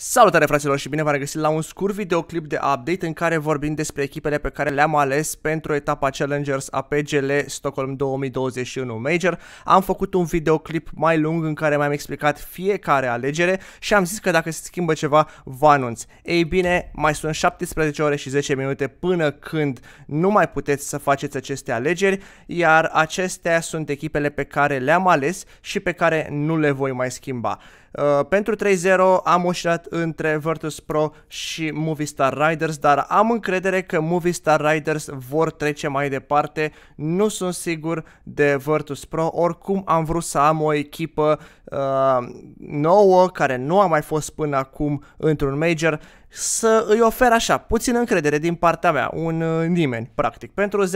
Salutare fraților și bine v-am regăsit la un scurt videoclip de update în care vorbim despre echipele pe care le-am ales pentru etapa Challengers a PGL Stockholm 2021 Major. Am făcut un videoclip mai lung în care mi-am explicat fiecare alegere și am zis că dacă se schimbă ceva vă anunț. Ei bine, mai sunt 17 ore și 10 minute până când nu mai puteți să faceți aceste alegeri, iar acestea sunt echipele pe care le-am ales și pe care nu le voi mai schimba. Uh, pentru 3-0 am oșilat între Virtus Pro și Movistar Riders, dar am încredere că Movistar Riders vor trece mai departe. Nu sunt sigur de Virtus Pro, oricum am vrut să am o echipă uh, nouă care nu a mai fost până acum într-un major să îi ofer așa puțin încredere din partea mea, un uh, nimeni practic. Pentru 0-3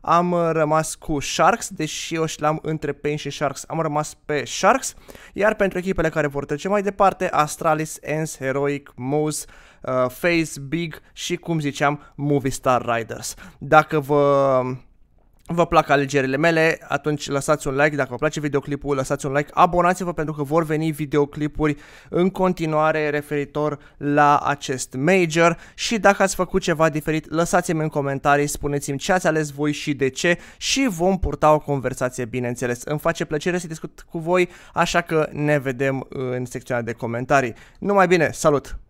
am uh, rămas cu Sharks, deși eu și l-am între Pain și Sharks, am rămas pe Sharks, iar pentru echipele care vor trece mai departe, Astralis, Ens, Heroic, Moose, uh, Face, Big și, cum ziceam, Movie Star Riders. Dacă vă vă plac alegerile mele, atunci lăsați un like dacă vă place videoclipul, lăsați un like, abonați-vă pentru că vor veni videoclipuri în continuare referitor la acest major și dacă ați făcut ceva diferit, lăsați-mi în comentarii, spuneți-mi ce ați ales voi și de ce și vom purta o conversație, bineînțeles. Îmi face plăcere să discut cu voi, așa că ne vedem în secțiunea de comentarii. Numai bine, salut!